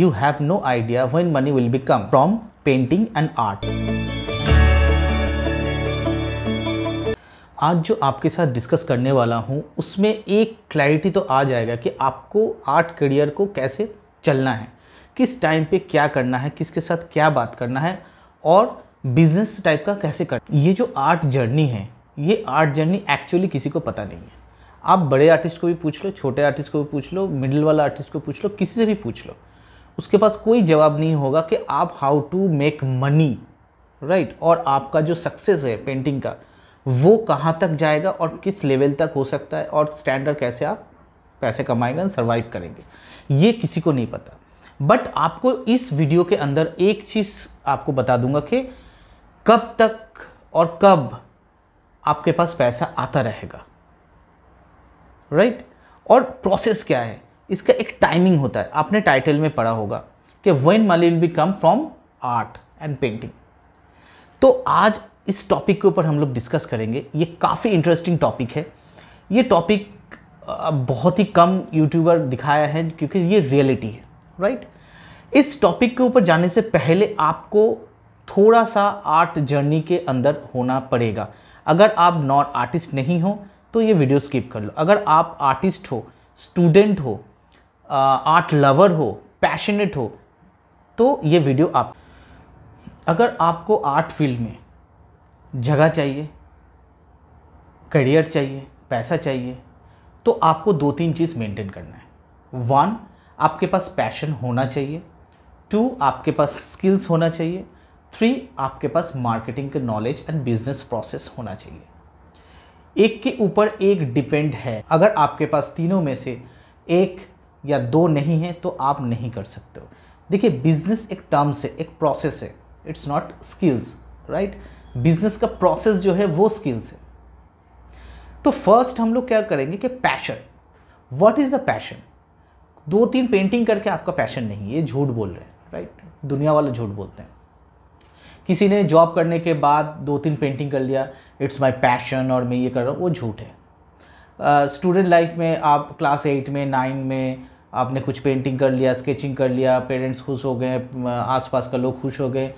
You have no idea when money will become from painting and art आज जो आपके साथ डिस्कस करने वाला हूँ उसमें एक क्लैरिटी तो आ जाएगा कि आपको आर्ट करियर को कैसे चलना है किस टाइम पे क्या करना है किसके साथ क्या बात करना है और बिजनेस टाइप का कैसे करना ये जो आर्ट जर्नी है ये आर्ट जर्नी एक्चुअली किसी को पता नहीं है आप बड़े आर्टिस्ट को भी पूछ लो छोटे आर्टिस्ट को भी पूछ लो मिडिल वाला आर्टिस्ट को पूछ लो किसी से भी पूछ लो उसके पास कोई जवाब नहीं होगा कि आप how to make money right और आपका जो सक्सेस है पेंटिंग का वो कहाँ तक जाएगा और किस लेवल तक हो सकता है और स्टैंडर्ड कैसे आप पैसे कमाएंगे सर्वाइव करेंगे ये किसी को नहीं पता बट आपको इस वीडियो के अंदर एक चीज़ आपको बता दूंगा कि कब तक और कब आपके पास पैसा आता रहेगा राइट right? और प्रोसेस क्या है इसका एक टाइमिंग होता है आपने टाइटल में पढ़ा होगा कि when money will be come from art and painting तो आज इस टॉपिक के ऊपर हम लोग डिस्कस करेंगे ये काफ़ी इंटरेस्टिंग टॉपिक है ये टॉपिक बहुत ही कम यूट्यूबर दिखाया है क्योंकि ये रियलिटी है राइट इस टॉपिक के ऊपर जाने से पहले आपको थोड़ा सा आर्ट जर्नी के अंदर होना पड़ेगा अगर आप नॉन आर्टिस्ट नहीं हो तो ये वीडियो स्किप कर लो अगर आप आर्टिस्ट हो स्टूडेंट हो आर्ट लवर हो पैशनेट हो तो ये वीडियो आप अगर आपको आर्ट फील्ड में जगह चाहिए करियर चाहिए पैसा चाहिए तो आपको दो तीन चीज़ मेंटेन करना है वन आपके पास पैशन होना चाहिए टू आपके पास स्किल्स होना चाहिए थ्री आपके पास मार्केटिंग के नॉलेज एंड बिजनेस प्रोसेस होना चाहिए एक के ऊपर एक डिपेंड है अगर आपके पास तीनों में से एक या दो नहीं है तो आप नहीं कर सकते हो देखिए बिजनेस एक टर्म्स है एक प्रोसेस है it's not skills right business का प्रोसेस जो है वो स्किल्स है तो फर्स्ट हम लोग क्या करेंगे कि passion what is the passion दो तीन पेंटिंग करके आपका पैशन नहीं है ये झूठ बोल रहे हैं राइट दुनिया वाले झूठ बोलते हैं किसी ने जॉब करने के बाद दो तीन पेंटिंग कर लिया इट्स माय पैशन और मैं ये कर रहा हूँ वो झूठ है स्टूडेंट uh, लाइफ में आप क्लास एट में नाइन में आपने कुछ पेंटिंग कर लिया स्केचिंग कर लिया पेरेंट्स खुश हो गए आसपास का लोग खुश हो गए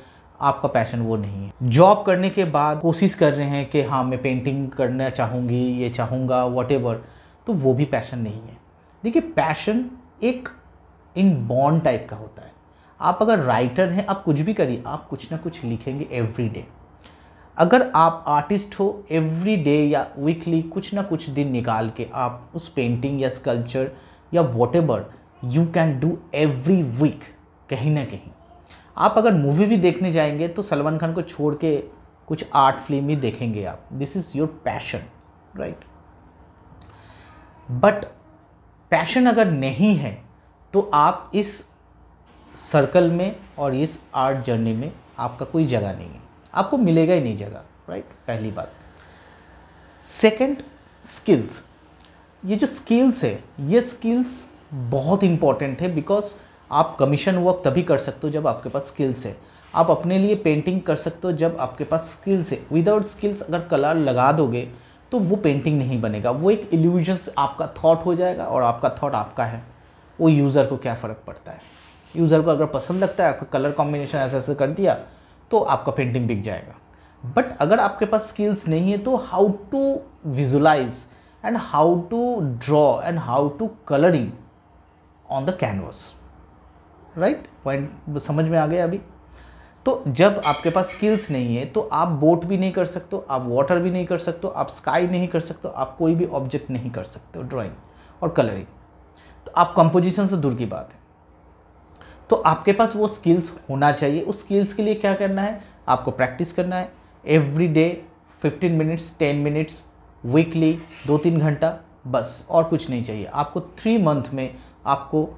आपका पैशन वो नहीं है जॉब करने के बाद कोशिश कर रहे हैं कि हाँ मैं पेंटिंग करना चाहूँगी ये चाहूँगा वॉट तो वो भी पैशन नहीं है देखिए पैशन एक इन बॉन्ड टाइप का होता है आप अगर राइटर हैं आप कुछ भी करिए आप कुछ ना कुछ लिखेंगे एवरी डे अगर आप आर्टिस्ट हो एवरी डे या वीकली कुछ ना कुछ दिन निकाल के आप उस पेंटिंग या स्कल्पचर या whatever you can do every week कहीं ना कहीं आप अगर मूवी भी देखने जाएंगे तो सलमान खान को छोड़ के कुछ आर्ट फिल्म ही देखेंगे आप this is your passion right but passion अगर नहीं है तो आप इस सर्कल में और इस आर्ट जर्नी में आपका कोई जगह नहीं है आपको मिलेगा ही नहीं जगह राइट right? पहली बात सेकंड स्किल्स ये जो स्किल्स है ये स्किल्स बहुत इंपॉर्टेंट है बिकॉज आप कमीशन वर्क तभी कर सकते हो जब आपके पास स्किल्स है आप अपने लिए पेंटिंग कर सकते हो जब आपके पास स्किल्स है विदाउट स्किल्स अगर कलर लगा दोगे तो वो पेंटिंग नहीं बनेगा वो एक इल्यूजन आपका थॉट हो जाएगा और आपका थॉट आपका है वो यूज़र को क्या फ़र्क पड़ता है यूज़र को अगर पसंद लगता है आपका कलर कॉम्बिनेशन ऐसे ऐसे कर दिया तो आपका पेंटिंग बिक जाएगा बट अगर आपके पास स्किल्स नहीं है तो how to visualise and how to draw and how to coloring on the canvas right right? Point समझ में आ गया अभी तो जब आपके पास स्किल्स नहीं है तो आप बोट भी नहीं कर सकते हो आप वाटर भी नहीं कर सकते हो आप स्काई नहीं कर सकते हो आप कोई भी ऑब्जेक्ट नहीं कर सकते हो ड्राइंग और कलरिंग तो आप कंपोजिशन से दूर की बात है तो आपके पास वो स्किल्स होना चाहिए उस स्किल्स के लिए क्या करना है आपको प्रैक्टिस करना है every day fifteen minutes ten minutes weekly दो तीन घंटा बस और कुछ नहीं चाहिए आपको थ्री मंथ में आपको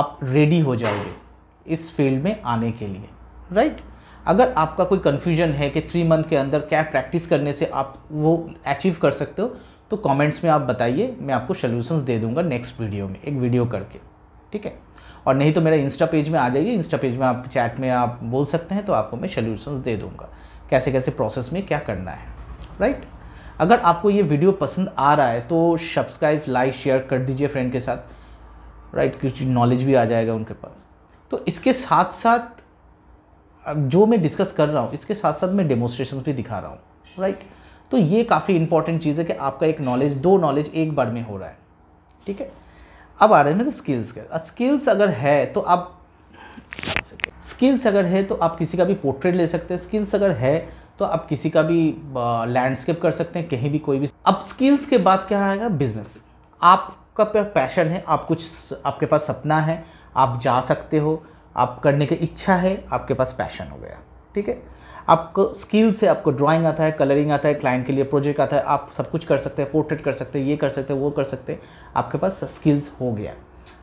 आप रेडी हो जाओगे इस फील्ड में आने के लिए राइट right? अगर आपका कोई कन्फ्यूजन है कि थ्री मंथ के अंदर क्या प्रैक्टिस करने से आप वो अचीव कर सकते हो तो कमेंट्स में आप बताइए मैं आपको सोल्यूशंस दे दूंगा नेक्स्ट वीडियो में एक वीडियो करके ठीक है और नहीं तो मेरा इंस्टा पेज में आ जाइए इंस्टा पेज में आप चैट में आप बोल सकते हैं तो आपको मैं सोल्यूशंस दे दूंगा कैसे कैसे प्रोसेस में क्या करना है राइट right? अगर आपको ये वीडियो पसंद आ रहा है तो सब्सक्राइब लाइक शेयर कर दीजिए फ्रेंड के साथ राइट कुछ नॉलेज भी आ जाएगा उनके पास तो इसके साथ साथ जो मैं डिस्कस कर रहा हूँ इसके साथ साथ मैं डेमोस्ट्रेशन भी दिखा रहा हूँ राइट तो ये काफ़ी इंपॉर्टेंट चीज़ है कि आपका एक नॉलेज दो नॉलेज एक बार में हो रहा है ठीक है अब आ रहे हैं ना स्किल्स के स्किल्स अगर है तो आप स्किल्स अगर है तो आप किसी का भी पोर्ट्रेट ले सकते हैं स्किल्स अगर है तो आप किसी का भी लैंडस्केप कर सकते हैं कहीं भी कोई भी अब स्किल्स के बाद क्या आएगा बिजनेस आपका पैशन है आप कुछ आपके पास सपना है आप जा सकते हो आप करने की इच्छा है आपके पास पैशन हो गया ठीक है आपको स्किल से आपको ड्राइंग आता है कलरिंग आता है क्लाइंट के लिए प्रोजेक्ट आता है आप सब कुछ कर सकते हैं पोर्ट्रेट कर सकते हैं ये कर सकते हैं वो कर सकते हैं आपके पास स्किल्स हो गया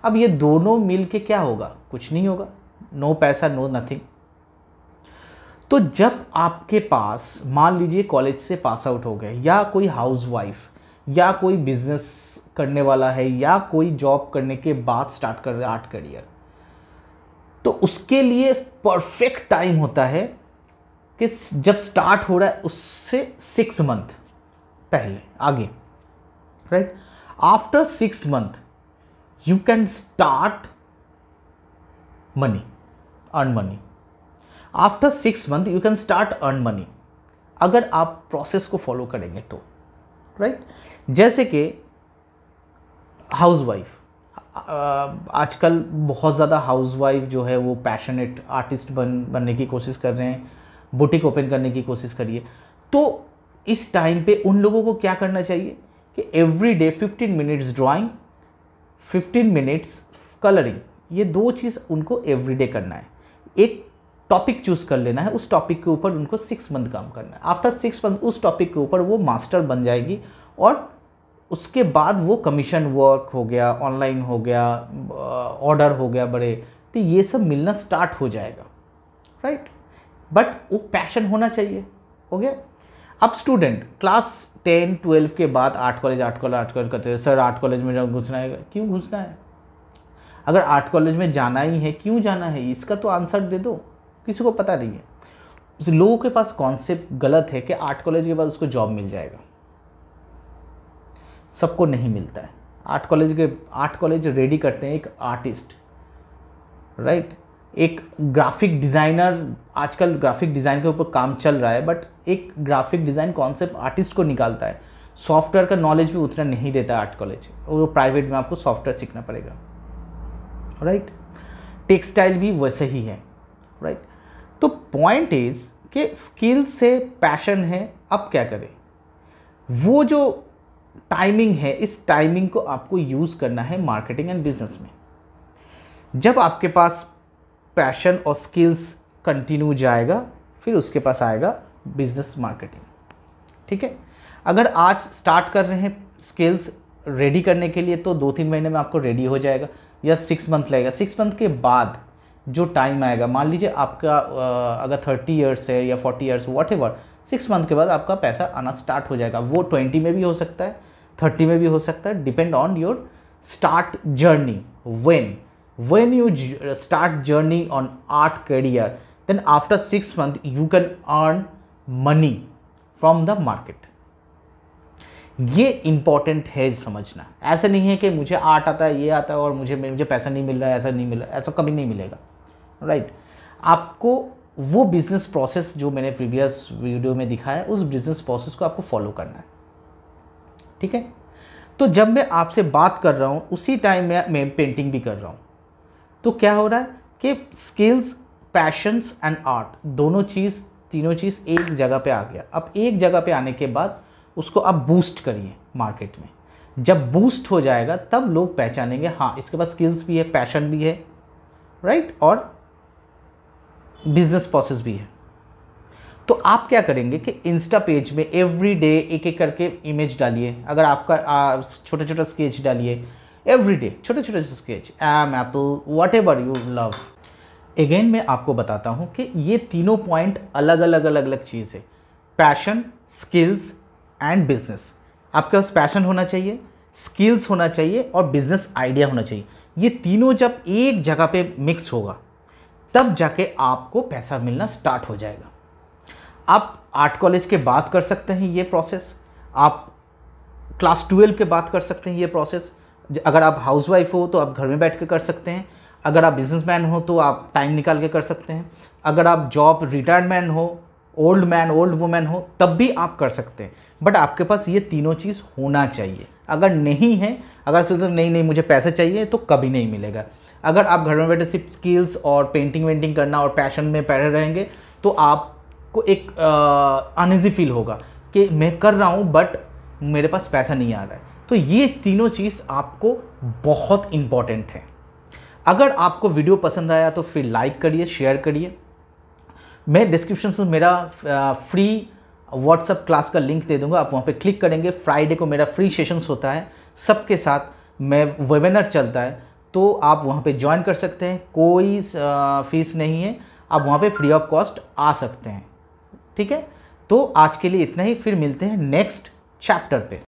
अब ये दोनों मिल के क्या होगा कुछ नहीं होगा नो पैसा नो नथिंग तो जब आपके पास मान लीजिए कॉलेज से पास आउट हो गए या कोई हाउस वाइफ या कोई बिजनेस करने वाला है या कोई जॉब करने के बाद स्टार्ट कर रहा है आर्ट करियर तो उसके लिए परफेक्ट टाइम होता है कि जब स्टार्ट हो रहा है उससे सिक्स मंथ पहले आगे right after six month you can start money earn money after six month you can start earn money अगर आप प्रोसेस को फॉलो करेंगे तो राइट right? जैसे कि हाउसवाइफ आजकल बहुत ज़्यादा हाउसवाइफ जो है वो पैशनेट आर्टिस्ट बन बनने की कोशिश कर रहे हैं बुटीक ओपन करने की कोशिश करिए तो इस टाइम पे उन लोगों को क्या करना चाहिए कि every day fifteen minutes drawing fifteen minutes colouring ये दो चीज़ उनको एवरी डे करना है एक टॉपिक चूज कर लेना है उस टॉपिक के ऊपर उनको सिक्स मंथ काम करना है आफ्टर सिक्स मंथ उस टॉपिक के ऊपर वो मास्टर बन जाएगी और उसके बाद वो कमीशन वर्क हो गया ऑनलाइन हो गया ऑर्डर हो गया बड़े तो ये सब मिलना स्टार्ट हो जाएगा राइट बट वो पैशन होना चाहिए हो गया अब स्टूडेंट क्लास टेन ट्वेल्व के बाद art college art college art college करते हैं सर आर्ट कॉलेज में घुसना है क्यों घुसना है अगर आर्ट कॉलेज में जाना ही है क्यों जाना है इसका तो आंसर दे दो किसी को पता नहीं है उस लोगों के पास कॉन्सेप्ट गलत है कि आर्ट कॉलेज के बाद उसको जॉब मिल जाएगा सबको नहीं मिलता है आर्ट कॉलेज के आर्ट कॉलेज रेडी करते हैं एक आर्टिस्ट राइट right? एक ग्राफिक डिज़ाइनर आजकल ग्राफिक डिज़ाइन के ऊपर काम चल रहा है बट एक ग्राफिक डिज़ाइन कॉन्सेप्ट आर्टिस्ट को निकालता है सॉफ्टवेयर का नॉलेज भी उतना नहीं देता आर्ट कॉलेज और वो प्राइवेट में आपको सॉफ्टवेयर सीखना पड़ेगा राइट टेक्सटाइल भी वैसे ही है राइट तो पॉइंट इज कि स्किल से पैशन है अब क्या करें वो जो टाइमिंग है इस टाइमिंग को आपको यूज़ करना है मार्केटिंग एंड बिजनेस में जब आपके पास पैशन और स्किल्स कंटिन्यू जाएगा फिर उसके पास आएगा बिजनेस मार्केटिंग ठीक है अगर आज स्टार्ट कर रहे हैं स्किल्स रेडी करने के लिए तो दो तीन महीने में आपको रेडी हो जाएगा या सिक्स मंथ लगेगा सिक्स मंथ के बाद जो टाइम आएगा मान लीजिए आपका अगर थर्टी ईयर्स है या forty years whatever six month के बाद आपका पैसा आना स्टार्ट हो जाएगा वो ट्वेंटी में भी हो सकता है थर्टी में भी हो सकता है depend on your start journey when when you start journey on art career then after six month you can earn money from the market ये इंपॉर्टेंट है समझना ऐसा नहीं है कि मुझे आर्ट आता है ये आता है और मुझे मुझे पैसा नहीं मिल रहा है ऐसा नहीं मिल रहा ऐसा कभी नहीं मिलेगा राइट right? आपको वो बिजनेस प्रोसेस जो मैंने प्रीवियस वीडियो में दिखाया उस बिजनेस प्रोसेस को आपको फॉलो करना है ठीक है तो जब मैं आपसे बात कर रहा हूँ उसी टाइम में मैं पेंटिंग भी कर रहा हूँ तो क्या हो रहा है कि स्किल्स पैशंस एंड आर्ट दोनों चीज़ तीनों चीज़ एक जगह पे आ गया अब एक जगह पे आने के बाद उसको आप बूस्ट करिए मार्केट में जब बूस्ट हो जाएगा तब लोग पहचानेंगे हाँ इसके पास स्किल्स भी है पैशन भी है राइट और बिजनेस प्रोसेस भी है तो आप क्या करेंगे कि इंस्टा पेज में एवरी डे एक एक करके इमेज डालिए अगर आपका छोटा छोटा स्केच डालिए एवरी डे छोटे छोटे sketch um apple whatever you love again मैं आपको बताता हूँ कि ये तीनों पॉइंट अलग अलग अलग अलग चीज़ है पैशन स्किल्स एंड बिजनेस आपके पास पैशन होना चाहिए स्किल्स होना चाहिए और बिजनेस आइडिया होना चाहिए ये तीनों जब एक जगह पे मिक्स होगा तब जाके आपको पैसा मिलना स्टार्ट हो जाएगा आप आर्ट कॉलेज के बाद कर सकते हैं ये प्रोसेस आप क्लास ट्वेल्व के बाद कर सकते हैं ये प्रोसेस अगर आप वाइफ हो तो आप घर में बैठ के कर सकते हैं अगर आप बिजनेसमैन हो तो आप टाइम निकाल के कर सकते हैं अगर आप जॉब रिटायर्ड मैन हो ओल्ड मैन ओल्ड वुमेन हो तब भी आप कर सकते हैं बट आपके पास ये तीनों चीज़ होना चाहिए अगर नहीं है अगर सोचते नहीं नहीं मुझे पैसे चाहिए तो कभी नहीं मिलेगा अगर आप घर में बैठे सिर्फ स्किल्स और पेंटिंग वेंटिंग करना और पैशन में पैर रहेंगे तो आपको एक अनइजी फील होगा कि मैं कर रहा हूँ बट मेरे पास पैसा नहीं आ रहा है तो ये तीनों चीज़ आपको बहुत इम्पॉर्टेंट है अगर आपको वीडियो पसंद आया तो फिर लाइक करिए शेयर करिए मैं डिस्क्रिप्शन से मेरा फ्री व्हाट्सअप क्लास का लिंक दे दूंगा आप वहाँ पे क्लिक करेंगे फ्राइडे को मेरा फ्री सेशंस होता है सबके साथ मैं वेबिनार चलता है तो आप वहाँ पे ज्वाइन कर सकते हैं कोई फीस नहीं है आप वहाँ पे फ्री ऑफ कॉस्ट आ सकते हैं ठीक है तो आज के लिए इतना ही फिर मिलते हैं नेक्स्ट चैप्टर पे